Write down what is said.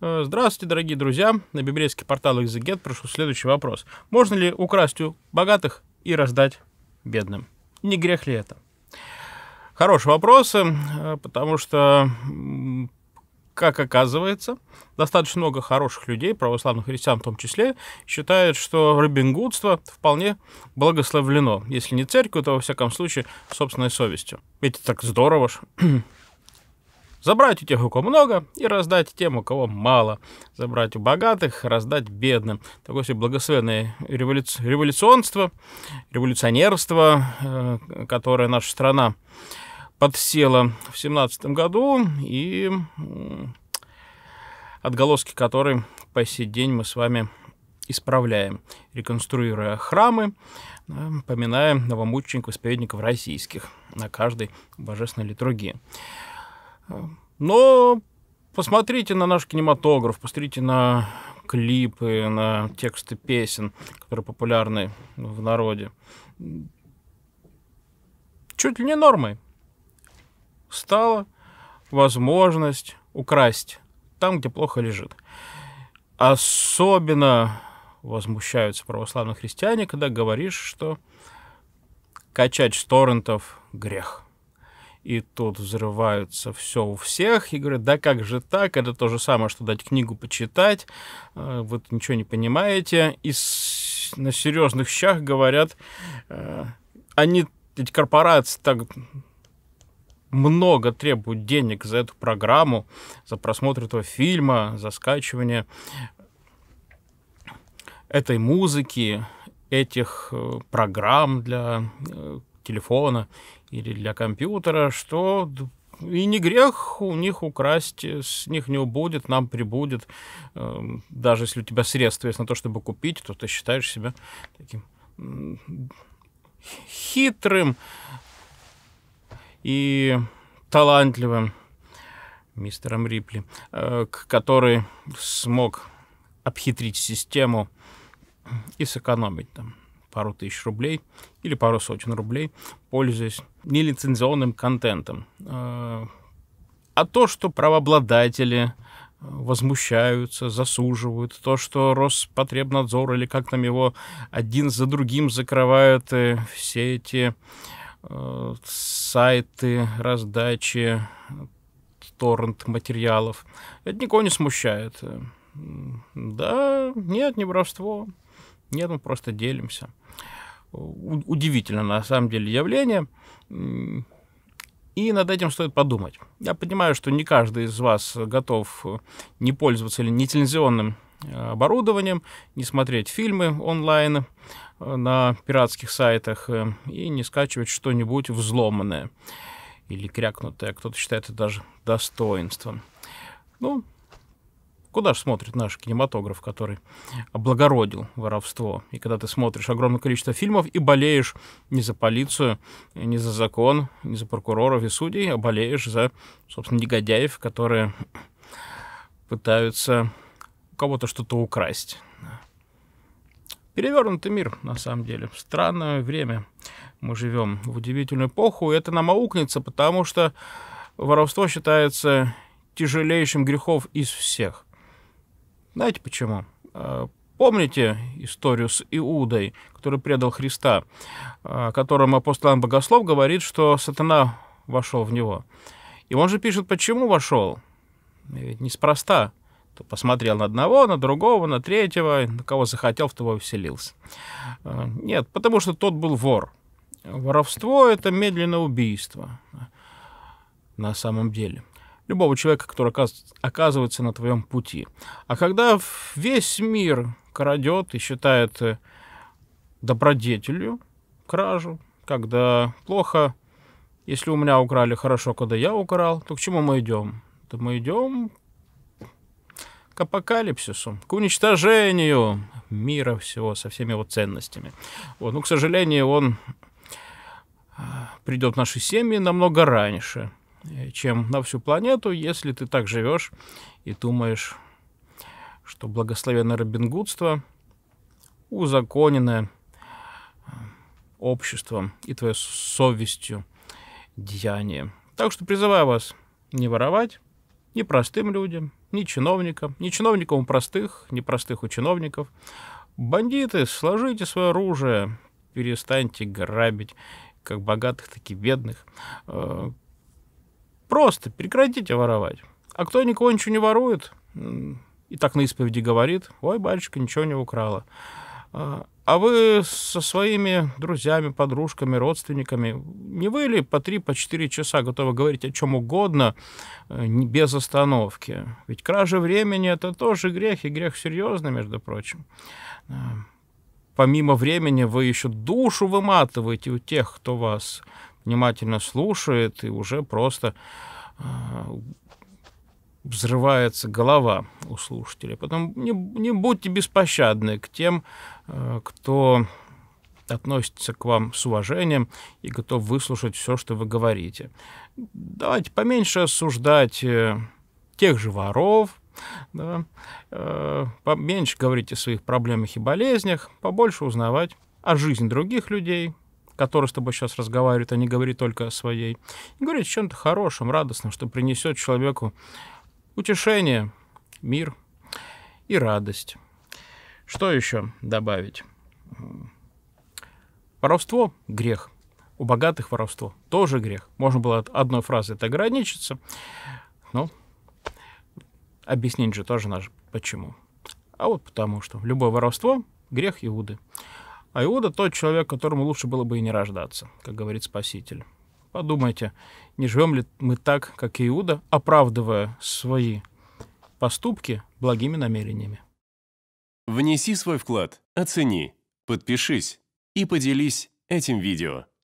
Э, здравствуйте, дорогие друзья. На библейский портал Exeget прошу следующий вопрос. Можно ли украсть у богатых и раздать бедным? Не грех ли это? Хороший вопрос, э, потому что, как оказывается, достаточно много хороших людей, православных христиан в том числе, считают, что робингудство вполне благословлено. Если не церковью, то, во всяком случае, собственной совестью. Ведь так здорово же. Забрать у тех, у кого много, и раздать тем, у кого мало. Забрать у богатых, раздать бедным. Такое себе благословенное револю... революционство, революционерство, э, которое наша страна подсела в семнадцатом году и отголоски которой по сей день мы с вами исправляем, реконструируя храмы, э, поминаем новомучеников-исповедников российских на каждой божественной литургии. Но посмотрите на наш кинематограф, посмотрите на клипы, на тексты песен, которые популярны в народе. Чуть ли не нормой стала возможность украсть там, где плохо лежит. Особенно возмущаются православные христиане, когда говоришь, что качать с торрентов грех – и тут взрываются все у всех и говорят, да как же так, это то же самое, что дать книгу почитать, э, вы ничего не понимаете. И с... на серьезных щах говорят, э, они, эти корпорации так много требуют денег за эту программу, за просмотр этого фильма, за скачивание этой музыки, этих э, программ для телефона или для компьютера, что и не грех у них украсть, с них не убудет, нам прибудет. Эм, даже если у тебя средства есть на то, чтобы купить, то ты считаешь себя таким хитрым и талантливым мистером Рипли, э, который смог обхитрить систему и сэкономить там пару тысяч рублей или пару сотен рублей, пользуясь нелицензионным контентом. А, а то, что правообладатели э, возмущаются, засуживают, то, что Роспотребнадзор или как там его один за другим закрывают э, все эти э, сайты раздачи торрент материалов. Это никого не смущает. Да, нет, не воровство. Нет, мы просто делимся. удивительно, на самом деле, явление. И над этим стоит подумать. Я понимаю, что не каждый из вас готов э, не пользоваться или нецензионным э, оборудованием, не смотреть фильмы онлайн э, на пиратских сайтах и не скачивать что-нибудь взломанное или крякнутое. Кто-то считает это даже достоинством. Ну, куда же смотрит наш кинематограф, который облагородил воровство. И когда ты смотришь огромное количество фильмов и болеешь не за полицию, не за закон, не за прокуроров и судей, а болеешь за, собственно, негодяев, которые пытаются у кого-то что-то украсть. Перевернутый мир, на самом деле. Странное время мы живем в удивительную эпоху, и это нам аукнется, потому что воровство считается тяжелейшим грехов из всех. Знаете почему? Э, помните историю с Иудой, который предал Христа, э, о котором апостол Иоанн Богослов говорит, что сатана вошел в него. И он же пишет, почему вошел. Ведь неспроста. То посмотрел на одного, на другого, на третьего, на кого захотел, в того и вселился. Э, нет, потому что тот был вор. Воровство — это медленное убийство на самом деле любого человека, который оказывается на твоем пути. А когда весь мир крадет и считает э, добродетелью кражу, когда плохо, если у меня украли, хорошо, когда я украл, то к чему мы идем? То мы идем к апокалипсису, к уничтожению мира всего со всеми его ценностями. Вот. Но, к сожалению, он а, придет в наши семьи намного раньше – Э, чем на всю планету, если ты так живешь и думаешь, что благословенное робингудство узаконенное э, обществом и твоей совестью деяние. Так что призываю вас не воровать ни простым людям, ни чиновникам, ни чиновникам у простых, ни простых у чиновников. Бандиты, сложите свое оружие, перестаньте грабить как богатых, так и бедных. Э, Просто прекратите воровать. А кто никого ничего не ворует, и так на исповеди говорит, ой, батюшка, ничего не украла. А, а вы со своими друзьями, подружками, родственниками, не вы ли по три, по четыре часа готовы говорить о чем угодно э, без остановки? Ведь кража времени — это тоже грех, и грех серьезный, между прочим. А, помимо времени вы еще душу выматываете у тех, кто вас внимательно слушает, и уже просто э, взрывается голова у слушателя. Потом не, не будьте беспощадны к тем, э, кто относится к вам с уважением и готов выслушать все, что вы говорите. Давайте поменьше осуждать э, тех же воров, да, поменьше говорить о своих проблемах и болезнях, побольше узнавать о жизни других людей, который с тобой сейчас разговаривает, а не говори только о своей. И говори о чем-то хорошем, радостном, что принесет человеку утешение, мир и радость. Что еще добавить? Воровство – грех. У богатых воровство – тоже грех. Можно было одной фразы это ограничиться. Но объяснить же тоже наш почему. А вот потому что любое воровство – грех Иуды. А Иуда тот человек, которому лучше было бы и не рождаться, как говорит Спаситель. Подумайте, не живем ли мы так, как Иуда, оправдывая свои поступки благими намерениями. Внеси свой вклад, оцени, подпишись и поделись этим видео.